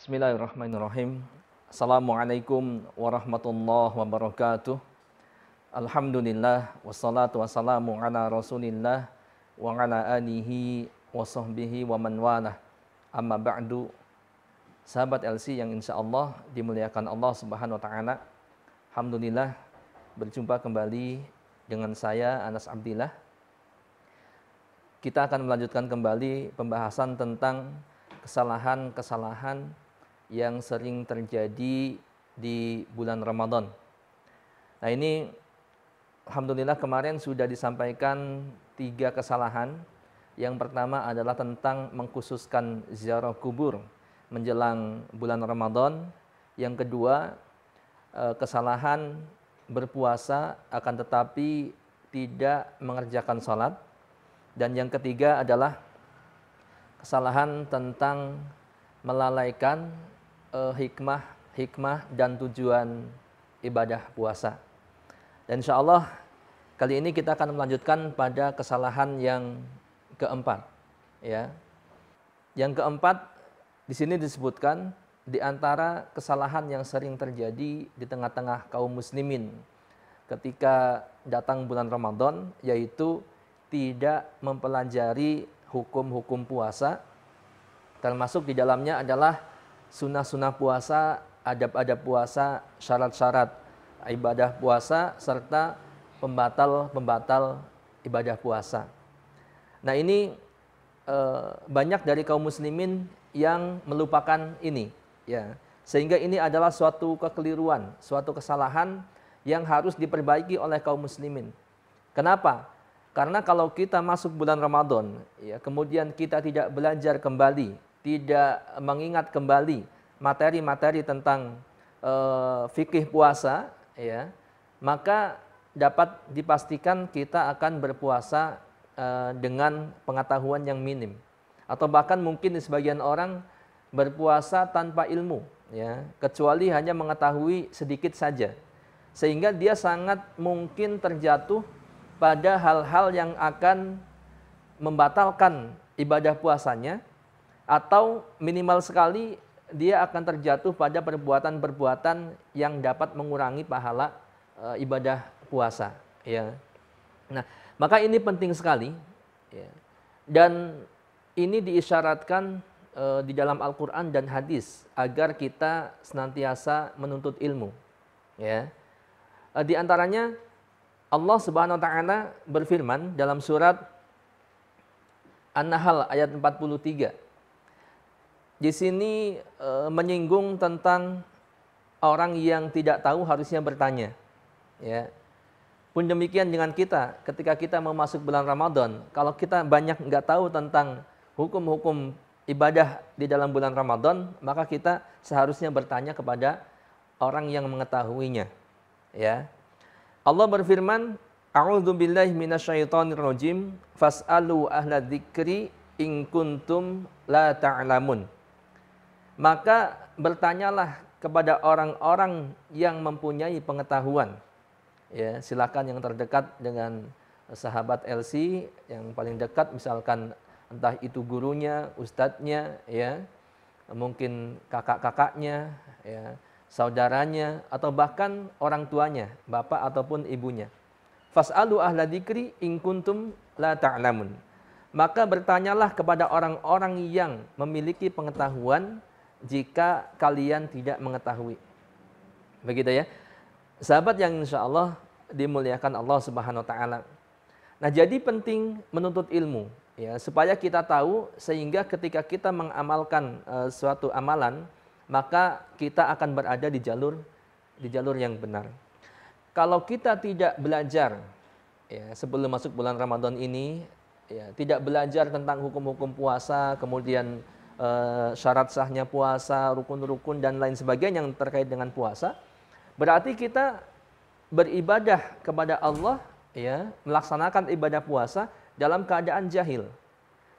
Bismillahirrahmanirrahim. Assalamualaikum warahmatullahi wabarakatuh. Alhamdulillah wassalatu wassalamu ala Rasulillah wa ala alihi wa sahbihi wa man walah. Amma ba'du. Sahabat LC yang insya Allah dimuliakan Allah Subhanahu wa taala. Alhamdulillah berjumpa kembali dengan saya Anas Abdillah. Kita akan melanjutkan kembali pembahasan tentang kesalahan-kesalahan yang sering terjadi di bulan Ramadan. Nah ini Alhamdulillah kemarin sudah disampaikan tiga kesalahan. Yang pertama adalah tentang mengkhususkan ziarah kubur menjelang bulan Ramadan. Yang kedua, eh, kesalahan berpuasa akan tetapi tidak mengerjakan sholat. Dan yang ketiga adalah kesalahan tentang melalaikan uh, hikmah hikmah dan tujuan ibadah puasa. Dan insya Allah kali ini kita akan melanjutkan pada kesalahan yang keempat. Ya, yang keempat di sini disebutkan di antara kesalahan yang sering terjadi di tengah-tengah kaum muslimin ketika datang bulan Ramadan yaitu tidak mempelajari hukum-hukum puasa termasuk di dalamnya adalah sunnah-sunnah puasa, adab-adab puasa, syarat-syarat ibadah puasa, serta pembatal-pembatal ibadah puasa. Nah ini e, banyak dari kaum muslimin yang melupakan ini, ya. Sehingga ini adalah suatu kekeliruan, suatu kesalahan yang harus diperbaiki oleh kaum muslimin. Kenapa? Karena kalau kita masuk bulan Ramadan, ya, kemudian kita tidak belajar kembali tidak mengingat kembali materi-materi tentang e, fikih puasa, ya, maka dapat dipastikan kita akan berpuasa e, dengan pengetahuan yang minim, atau bahkan mungkin di sebagian orang berpuasa tanpa ilmu, ya, kecuali hanya mengetahui sedikit saja, sehingga dia sangat mungkin terjatuh pada hal-hal yang akan membatalkan ibadah puasanya atau minimal sekali dia akan terjatuh pada perbuatan-perbuatan yang dapat mengurangi pahala e, ibadah puasa ya nah maka ini penting sekali ya. dan ini diisyaratkan e, di dalam Al-Qur'an dan hadis agar kita senantiasa menuntut ilmu ya e, di antaranya Allah Subhanahu wa taala berfirman dalam surat An-Nahl ayat 43 di sini e, menyinggung tentang orang yang tidak tahu harusnya bertanya. Ya. Pun demikian dengan kita, ketika kita mau masuk bulan Ramadan, kalau kita banyak nggak tahu tentang hukum-hukum ibadah di dalam bulan Ramadan, maka kita seharusnya bertanya kepada orang yang mengetahuinya. Ya. Allah berfirman, A'udzu billahi minasyaitonir rajim, fas'alu ahla dzikri in kuntum la ta'lamun. Ta maka bertanyalah kepada orang-orang yang mempunyai pengetahuan. Ya, silakan yang terdekat dengan sahabat LC yang paling dekat misalkan entah itu gurunya, ustadznya, ya, mungkin kakak-kakaknya, ya, saudaranya atau bahkan orang tuanya, bapak ataupun ibunya. Fas'alu ahla dzikri in kuntum la ta'lamun. Maka bertanyalah kepada orang-orang yang memiliki pengetahuan jika kalian tidak mengetahui. Begitu ya. Sahabat yang insya Allah dimuliakan Allah Subhanahu wa taala. Nah, jadi penting menuntut ilmu ya supaya kita tahu sehingga ketika kita mengamalkan e, suatu amalan, maka kita akan berada di jalur di jalur yang benar. Kalau kita tidak belajar ya sebelum masuk bulan Ramadan ini ya tidak belajar tentang hukum-hukum puasa, kemudian uh, syarat sahnya puasa, rukun-rukun dan lain sebagainya yang terkait dengan puasa, berarti kita beribadah kepada Allah ya, melaksanakan ibadah puasa dalam keadaan jahil,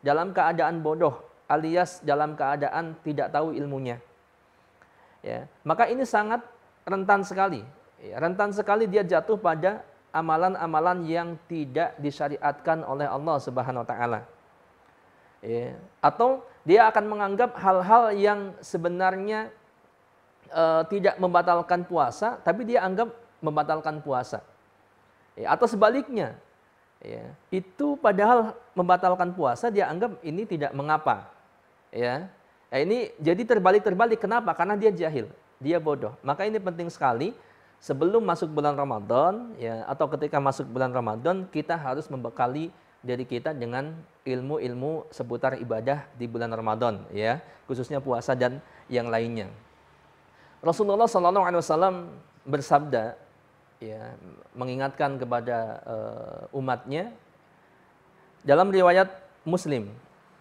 dalam keadaan bodoh alias dalam keadaan tidak tahu ilmunya. Ya, maka ini sangat rentan sekali. Ya, rentan sekali dia jatuh pada amalan-amalan yang tidak disyariatkan oleh Allah Subhanahu wa taala. Ya. Atau dia akan menganggap hal-hal yang sebenarnya e, tidak membatalkan puasa, tapi dia anggap membatalkan puasa. Ya, atau sebaliknya, ya, itu padahal membatalkan puasa dia anggap ini tidak mengapa. Ya, ya ini jadi terbalik-terbalik. Kenapa? Karena dia jahil, dia bodoh. Maka ini penting sekali sebelum masuk bulan Ramadan ya atau ketika masuk bulan Ramadan kita harus membekali dari kita dengan ilmu-ilmu seputar ibadah di bulan Ramadan ya, khususnya puasa dan yang lainnya. Rasulullah Shallallahu alaihi wasallam bersabda ya, mengingatkan kepada uh, umatnya dalam riwayat Muslim.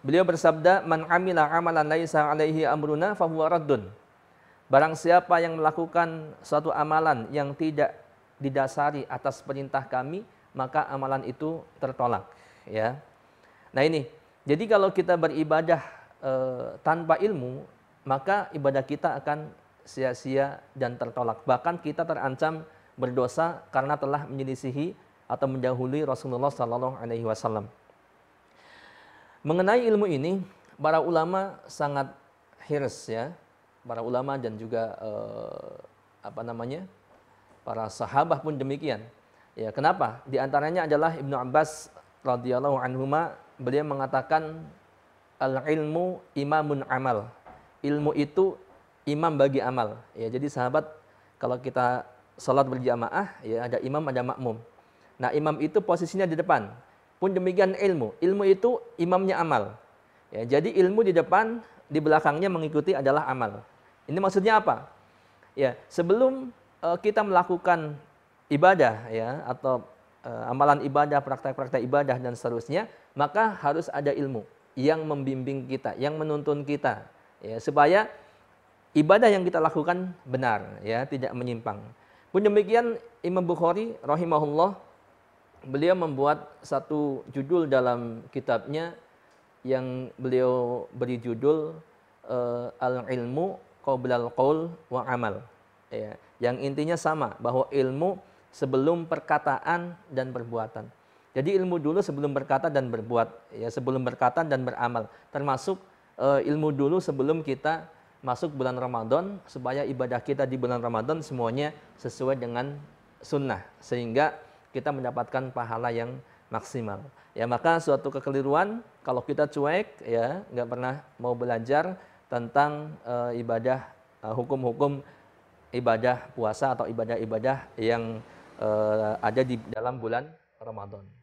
Beliau bersabda, "Man amila amalan laisa alaihi amruna fahuwa raddun." Barang siapa yang melakukan suatu amalan yang tidak didasari atas perintah kami, maka amalan itu tertolak ya. Nah ini, jadi kalau kita beribadah e, tanpa ilmu, maka ibadah kita akan sia-sia dan tertolak. Bahkan kita terancam berdosa karena telah menyelisihi atau mendahului Rasulullah Sallallahu Alaihi Wasallam. Mengenai ilmu ini, para ulama sangat hirs ya, para ulama dan juga e, apa namanya, para sahabah pun demikian. Ya, kenapa? Di antaranya adalah Ibnu Abbas radhiyallahu anhuma beliau mengatakan al ilmu imamun amal. Ilmu itu imam bagi amal. Ya, jadi sahabat kalau kita sholat berjamaah ya ada imam ada makmum. Nah, imam itu posisinya di depan. Pun demikian ilmu. Ilmu itu imamnya amal. Ya, jadi ilmu di depan, di belakangnya mengikuti adalah amal. Ini maksudnya apa? Ya, sebelum uh, kita melakukan ibadah ya atau Eh, amalan ibadah, praktek-praktek ibadah dan seterusnya, maka harus ada ilmu yang membimbing kita, yang menuntun kita, ya, supaya ibadah yang kita lakukan benar, ya, tidak menyimpang. Pun demikian Imam Bukhari rahimahullah beliau membuat satu judul dalam kitabnya yang beliau beri judul uh, eh, al ilmu qoblal qaul wa amal ya yang intinya sama bahwa ilmu sebelum perkataan dan perbuatan. Jadi ilmu dulu sebelum berkata dan berbuat, ya sebelum berkata dan beramal. Termasuk e, ilmu dulu sebelum kita masuk bulan Ramadan supaya ibadah kita di bulan Ramadan semuanya sesuai dengan sunnah sehingga kita mendapatkan pahala yang maksimal. Ya maka suatu kekeliruan kalau kita cuek ya nggak pernah mau belajar tentang e, ibadah eh, hukum-hukum e, ibadah puasa atau ibadah-ibadah yang uh, ada di dalam bulan Ramadan.